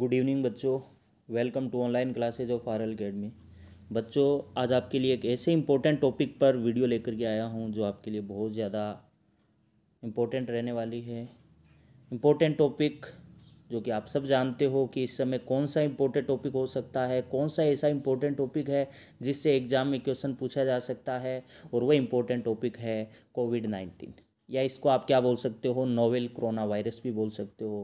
good evening बच्चों welcome to online classes of R L academy बच्चों आज आपके लिए एक ऐसे इम्पोर्टेंट टॉपिक पर वीडियो लेकर के आया हूँ जो आपके लिए बहुत ज़्यादा इम्पोर्टेंट रहने वाली है इम्पोर्टेंट टॉपिक जो कि आप सब जानते हो कि इस समय कौन सा इम्पोर्टेंट टॉपिक हो सकता है कौन सा ऐसा इम्पोर्टेंट टॉपिक है जिससे एग्ज़ाम में क्वेश्चन पूछा जा सकता है और वह इम्पोर्टेंट टॉपिक है कोविड नाइन्टीन या इसको आप क्या बोल सकते हो नोवेल कोरोना वायरस भी बोल सकते हो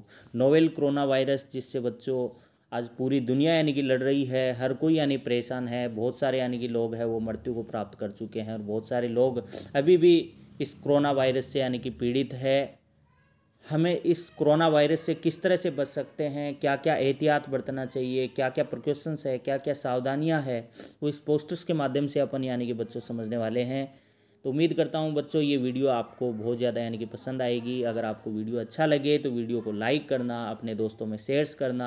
नोवेल कोरोना वायरस जिससे बच्चों आज पूरी दुनिया यानी कि लड़ रही है हर कोई यानी परेशान है बहुत सारे यानी कि लोग हैं वो मृत्यु को प्राप्त कर चुके हैं और बहुत सारे लोग अभी भी इस कोरोना वायरस से यानी कि पीड़ित है हमें इस कोरोना वायरस से किस तरह से बच सकते हैं क्या क्या एहतियात बरतना चाहिए क्या क्या प्रिकॉशंस है क्या क्या सावधानियां है वो इस पोस्टर्स के माध्यम से अपन यानी कि बच्चों समझने वाले हैं तो उम्मीद करता हूँ बच्चों ये वीडियो आपको बहुत ज़्यादा यानी कि पसंद आएगी अगर आपको वीडियो अच्छा लगे तो वीडियो को लाइक करना अपने दोस्तों में शेयर्स करना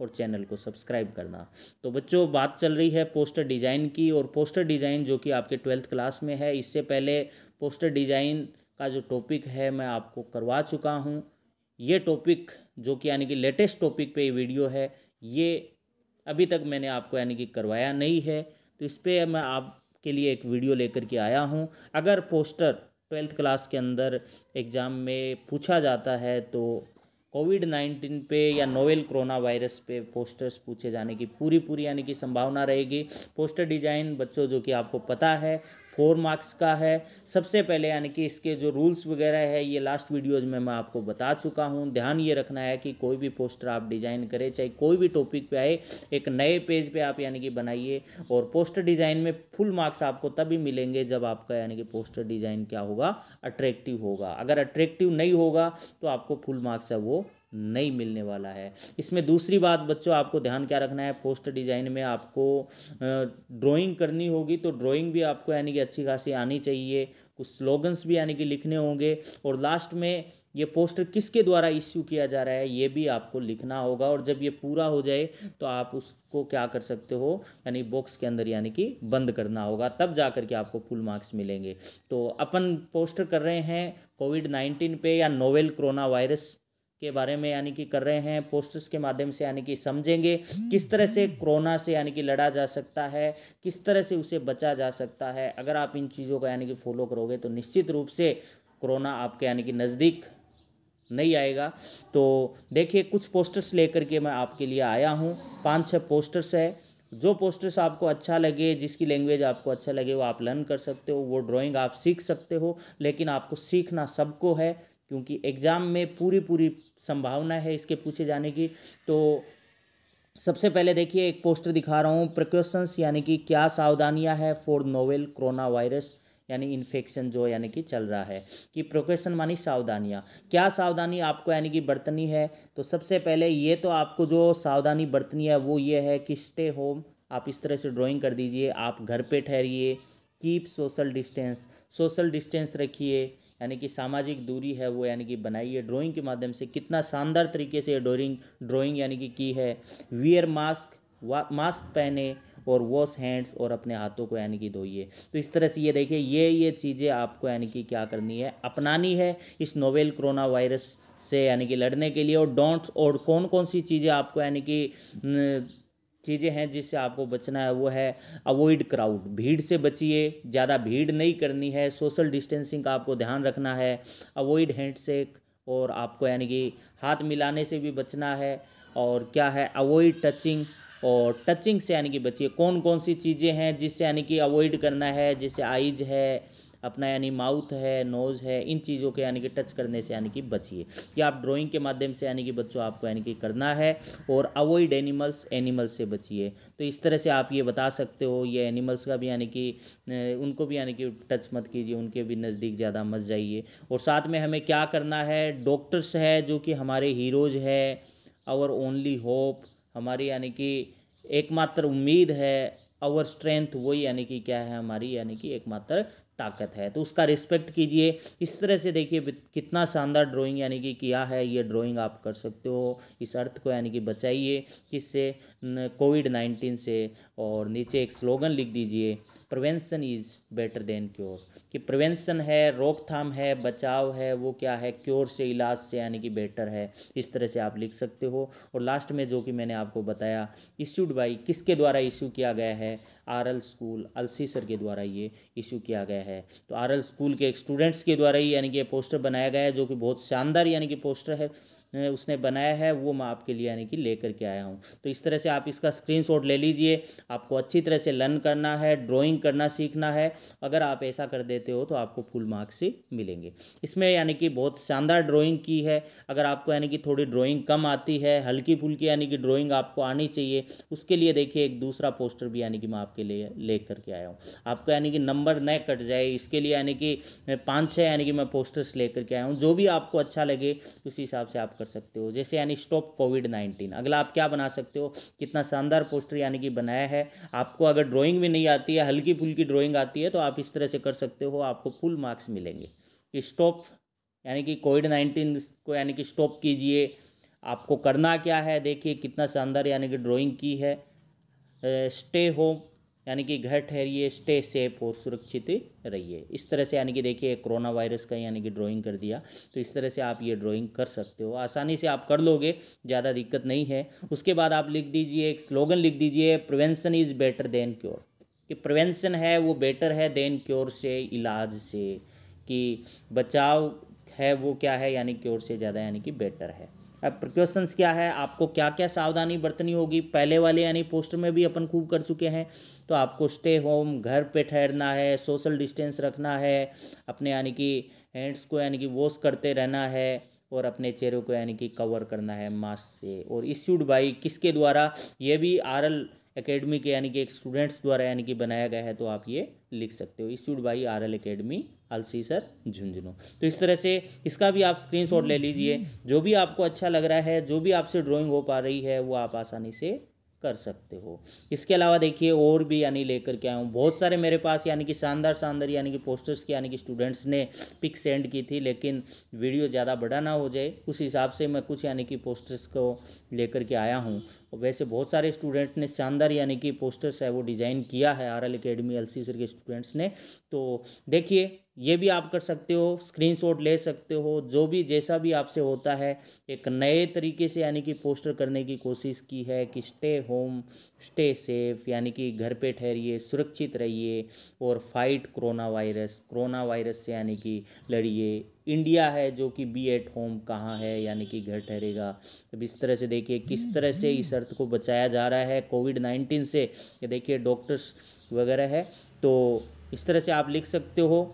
और चैनल को सब्सक्राइब करना तो बच्चों बात चल रही है पोस्टर डिज़ाइन की और पोस्टर डिज़ाइन जो कि आपके ट्वेल्थ क्लास में है इससे पहले पोस्टर डिज़ाइन का जो टॉपिक है मैं आपको करवा चुका हूँ ये टॉपिक जो कि यानी कि लेटेस्ट टॉपिक पे ये वीडियो है ये अभी तक मैंने आपको यानी कि करवाया नहीं है तो इस पर मैं आप के लिए एक वीडियो लेकर के आया हूँ अगर पोस्टर ट्वेल्थ क्लास के अंदर एग्ज़ाम में पूछा जाता है तो कोविड नाइन्टीन पे या नोवेल कोरोना वायरस पे पोस्टर्स पूछे जाने की पूरी पूरी यानी कि संभावना रहेगी पोस्टर डिजाइन बच्चों जो कि आपको पता है फोर मार्क्स का है सबसे पहले यानी कि इसके जो रूल्स वगैरह है ये लास्ट वीडियोज में मैं आपको बता चुका हूँ ध्यान ये रखना है कि कोई भी पोस्टर आप डिज़ाइन करें चाहे कोई भी टॉपिक पे आए एक नए पेज पे आप यानी कि बनाइए और पोस्टर डिज़ाइन में फुल मार्क्स आपको तभी मिलेंगे जब आपका यानी कि पोस्टर डिज़ाइन क्या होगा अट्रैक्टिव होगा अगर अट्रैक्टिव नहीं होगा तो आपको फुल मार्क्स है वो नहीं मिलने वाला है इसमें दूसरी बात बच्चों आपको ध्यान क्या रखना है पोस्टर डिज़ाइन में आपको ड्राइंग करनी होगी तो ड्राइंग भी आपको यानी कि अच्छी खासी आनी चाहिए कुछ स्लोगन्स भी यानी कि लिखने होंगे और लास्ट में ये पोस्टर किसके द्वारा इश्यू किया जा रहा है ये भी आपको लिखना होगा और जब ये पूरा हो जाए तो आप उसको क्या कर सकते हो यानी बॉक्स के अंदर यानी कि बंद करना होगा तब जा कर के आपको फुल मार्क्स मिलेंगे तो अपन पोस्टर कर रहे हैं कोविड नाइन्टीन पे या नोवेल कोरोना वायरस के बारे में यानी कि कर रहे हैं पोस्टर्स के माध्यम से यानी कि समझेंगे किस तरह से कोरोना से यानी कि लड़ा जा सकता है किस तरह से उसे बचा जा सकता है अगर आप इन चीज़ों का यानी कि फॉलो करोगे तो निश्चित रूप से कोरोना आपके यानी कि नज़दीक नहीं आएगा तो देखिए कुछ पोस्टर्स लेकर के मैं आपके लिए आया हूँ पाँच छः पोस्टर्स है जो पोस्टर्स आपको अच्छा लगे जिसकी लैंग्वेज आपको अच्छा लगे वो आप लर्न कर सकते हो वो ड्राइंग आप सीख सकते हो लेकिन आपको सीखना सबको है क्योंकि एग्ज़ाम में पूरी पूरी संभावना है इसके पूछे जाने की तो सबसे पहले देखिए एक पोस्टर दिखा रहा हूँ प्रिकॉशंस यानी कि क्या सावधानियाँ है फॉर नोवेल कोरोना वायरस यानी इन्फेक्शन जो यानी कि चल रहा है कि प्रोकेशन मानी सावधानियाँ क्या सावधानी आपको यानी कि बरतनी है तो सबसे पहले ये तो आपको जो सावधानी बरतनी है वो ये है कि स्टे होम आप इस तरह से ड्राइंग कर दीजिए आप घर पे ठहरिए keep social distance social distance रखिए यानी कि सामाजिक दूरी है वो यानी कि बनाई है ड्राइंग के माध्यम से कितना शानदार तरीके से ड्राइंग ड्राइंग यानी कि की है वियर मास्क मास्क पहने और वॉश हैंड्स और अपने हाथों को यानी कि धोइए तो इस तरह से ये देखिए ये ये चीज़ें आपको यानी कि क्या करनी है अपनानी है इस नोवेल कोरोना वायरस से यानी कि लड़ने के लिए और डोंट्स और कौन कौन सी चीज़ें आपको यानी कि चीज़ें हैं जिससे आपको बचना है वो है अवॉइड क्राउड भीड़ से बचिए ज़्यादा भीड़ नहीं करनी है सोशल डिस्टेंसिंग का आपको ध्यान रखना है अवॉइड हैंडसेक और आपको यानी कि हाथ मिलाने से भी बचना है और क्या है अवॉइड टचिंग और टचिंग से यानी कि बचिए कौन कौन सी चीज़ें हैं जिससे यानी कि अवॉइड करना है जैसे आइज है अपना यानी माउथ है नोज़ है इन चीज़ों के यानी कि टच करने से यानी कि बचिए या आप ड्राइंग के माध्यम से यानी कि बच्चों आपको यानी कि करना है और अवॉइड एनिमल्स एनिमल्स से बचिए तो इस तरह से आप ये बता सकते हो ये एनिमल्स का भी यानी कि उनको भी यानी कि टच मत कीजिए उनके भी नज़दीक ज़्यादा मत जाइए और साथ में हमें क्या करना है डॉक्टर्स है जो कि हमारे हीरोज़ है आवर ओनली होप हमारी यानी कि एकमात्र उम्मीद है आवर स्ट्रेंथ वही यानी कि क्या है हमारी यानी कि एकमात्र ताकत है तो उसका रिस्पेक्ट कीजिए इस तरह से देखिए कितना शानदार ड्राइंग यानी कि किया है ये ड्राइंग आप कर सकते हो इस अर्थ को यानी कि बचाइए किससे कोविड नाइन्टीन से और नीचे एक स्लोगन लिख दीजिए prevention is better than cure कि प्रिवेंशन है रोकथाम है बचाव है वो क्या है क्योर से इलाज से यानी कि बेटर है इस तरह से आप लिख सकते हो और लास्ट में जो कि मैंने आपको बताया इश्यूड बाई किसके द्वारा इशू किया गया है R L school Alsi sir के द्वारा ये इशू किया गया है तो आर एल स्कूल के एक स्टूडेंट्स के द्वारा ही यानी कि पोस्टर बनाया गया है जो कि बहुत शानदार यानी कि पोस्टर है उसने बनाया है वो मैं आपके लिए यानी कि लेकर के आया हूँ तो इस तरह से आप इसका स्क्रीनशॉट ले लीजिए आपको अच्छी तरह से लर्न करना है ड्राइंग करना सीखना है अगर आप ऐसा कर देते हो तो आपको फुल मार्क्स ही मिलेंगे इसमें यानी कि बहुत शानदार ड्राइंग की है अगर आपको यानी कि थोड़ी ड्राइंग कम आती है हल्की फुल्की यानी कि ड्राइंग आपको आनी चाहिए उसके लिए देखिए एक दूसरा पोस्टर भी यानी कि मैं आपके लिए ले करके आया हूँ आपको यानी कि नंबर न कट जाए इसके लिए यानी कि पाँच छः यानी कि मैं पोस्टर्स लेकर के आया हूँ जो भी आपको अच्छा लगे उसी हिसाब से आप कर सकते हो जैसे यानी स्टॉप कोविड नाइन्टीन अगला आप क्या बना सकते हो कितना शानदार पोस्टर यानी कि बनाया है आपको अगर ड्राइंग भी नहीं आती है हल्की फुल्की ड्राइंग आती है तो आप इस तरह से कर सकते हो आपको फुल मार्क्स मिलेंगे कि स्टॉप यानी कि कोविड नाइन्टीन को यानी कि स्टॉप कीजिए आपको करना क्या है देखिए कितना शानदार यानी कि ड्राइंग की है स्टे होम यानी कि घर ठहरिए स्टे सेफ और सुरक्षित रहिए इस तरह से यानी कि देखिए कोरोना वायरस का यानी कि ड्राइंग कर दिया तो इस तरह से आप ये ड्राइंग कर सकते हो आसानी से आप कर लोगे ज़्यादा दिक्कत नहीं है उसके बाद आप लिख दीजिए एक स्लोगन लिख दीजिए prevention is better than cure कि प्रिवेंशन है वो बेटर है देन क्योर से इलाज से कि बचाव है वो क्या है यानी क्योर से ज़्यादा यानी कि बेटर है प्रिकॉशंस क्या है आपको क्या क्या सावधानी बरतनी होगी पहले वाले यानी पोस्टर में भी अपन खूब कर चुके हैं तो आपको स्टे होम घर पे ठहरना है सोशल डिस्टेंस रखना है अपने यानी कि हैंड्स को यानी कि वॉश करते रहना है और अपने चेहरे को यानी कि कवर करना है मास्क से और इश्यूड बाई किसके द्वारा ये भी आर अकेडमी के यानी कि एक स्टूडेंट्स द्वारा यानी कि बनाया गया है तो आप ये लिख सकते हो institute by R L academy Alsi sir Jhunjhunu तो इस तरह से इसका भी आप स्क्रीनशॉट ले लीजिए जो भी आपको अच्छा लग रहा है जो भी आपसे ड्राइंग हो पा रही है वो आप आसानी से कर सकते हो इसके अलावा देखिए और भी यानी लेकर के आया हूँ बहुत सारे मेरे पास यानी कि शानदार शानदार यानी कि पोस्टर्स के यानी कि स्टूडेंट्स ने पिक सेंड की थी लेकिन वीडियो ज़्यादा बड़ा ना हो जाए उस हिसाब से मैं कुछ यानी कि पोस्टर्स को लेकर के आया हूँ वैसे बहुत सारे स्टूडेंट ने शानदार यानी कि पोस्टर्स है वो डिज़ाइन किया है आर एल अकेडमी एल के स्टूडेंट्स ने तो देखिए ये भी आप कर सकते हो स्क्रीनशॉट ले सकते हो जो भी जैसा भी आपसे होता है एक नए तरीके से यानी कि पोस्टर करने की कोशिश की है कि स्टे होम स्टे सेफ यानी कि घर पे ठहरिए सुरक्षित रहिए और fight corona virus corona virus से यानी कि लड़िए इंडिया है जो कि बी एट होम कहाँ है यानी कि घर ठहरेगा अब इस तरह से देखिए किस तरह से इस अर्थ को बचाया जा रहा है कोविड नाइन्टीन से ये देखिए डॉक्टर्स वगैरह है तो इस तरह से आप लिख सकते हो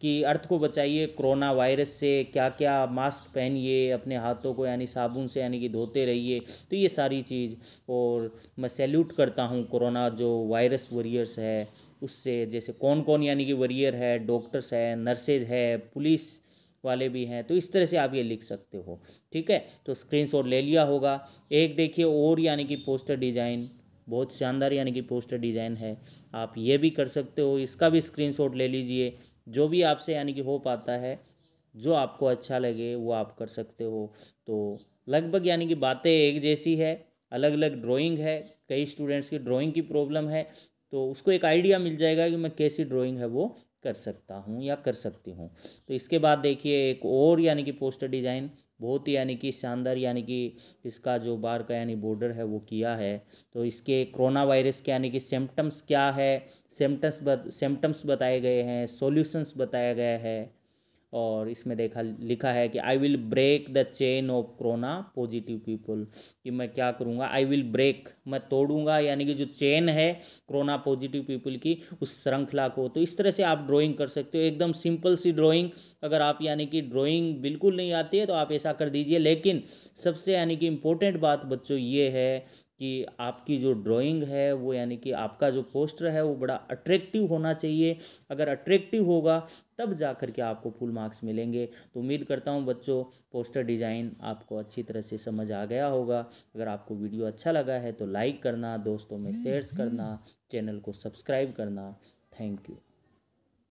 कि अर्थ को बचाइए कोरोना वायरस से क्या क्या मास्क पहनिए अपने हाथों को यानी साबुन से यानी कि धोते रहिए तो ये सारी चीज़ और मैं सैल्यूट करता हूँ कोरोना जो वायरस वरियर्स है उससे जैसे कौन कौन यानी कि वरियर है डॉक्टर्स है नर्सेज है पुलिस वाले भी हैं तो इस तरह से आप ये लिख सकते हो ठीक है तो स्क्रीन ले लिया होगा एक देखिए और यानी कि पोस्टर डिज़ाइन बहुत शानदार यानी कि पोस्टर डिज़ाइन है आप ये भी कर सकते हो इसका भी स्क्रीनशॉट ले लीजिए जो भी आपसे यानी कि हो पाता है जो आपको अच्छा लगे वो आप कर सकते हो तो लगभग यानी कि बातें एक जैसी है अलग अलग ड्राइंग है कई स्टूडेंट्स की ड्राइंग की प्रॉब्लम है तो उसको एक आइडिया मिल जाएगा कि मैं कैसी ड्राइंग है वो कर सकता हूँ या कर सकती हूँ तो इसके बाद देखिए एक और यानी कि पोस्टर डिज़ाइन बहुत ही यानी कि शानदार यानी कि इसका जो बार का यानी बॉर्डर है वो किया है तो इसके कोरोना वायरस के यानी कि सिम्टम्स क्या है सिम्टम्स बत, सिम्टम्स बताए गए हैं सॉल्यूशंस बताया गया है और इसमें देखा लिखा है कि I will break the chain of corona positive people कि मैं क्या करूँगा आई विल ब्रेक मैं तोड़ूंगा यानी कि जो चेन है कोरोना पॉजिटिव पीपल की उस श्रृंखला को तो इस तरह से आप ड्राइंग कर सकते हो एकदम सिंपल सी ड्राइंग अगर आप यानी कि ड्राइंग बिल्कुल नहीं आती है तो आप ऐसा कर दीजिए लेकिन सबसे यानी कि इम्पोर्टेंट बात बच्चों ये है कि आपकी जो ड्राइंग है वो यानी कि आपका जो पोस्टर है वो बड़ा अट्रैक्टिव होना चाहिए अगर अट्रैक्टिव होगा तब जा कर के आपको फुल मार्क्स मिलेंगे तो उम्मीद करता हूँ बच्चों पोस्टर डिज़ाइन आपको अच्छी तरह से समझ आ गया होगा अगर आपको वीडियो अच्छा लगा है तो लाइक करना दोस्तों में शेयर्स करना चैनल को सब्सक्राइब करना थैंक यू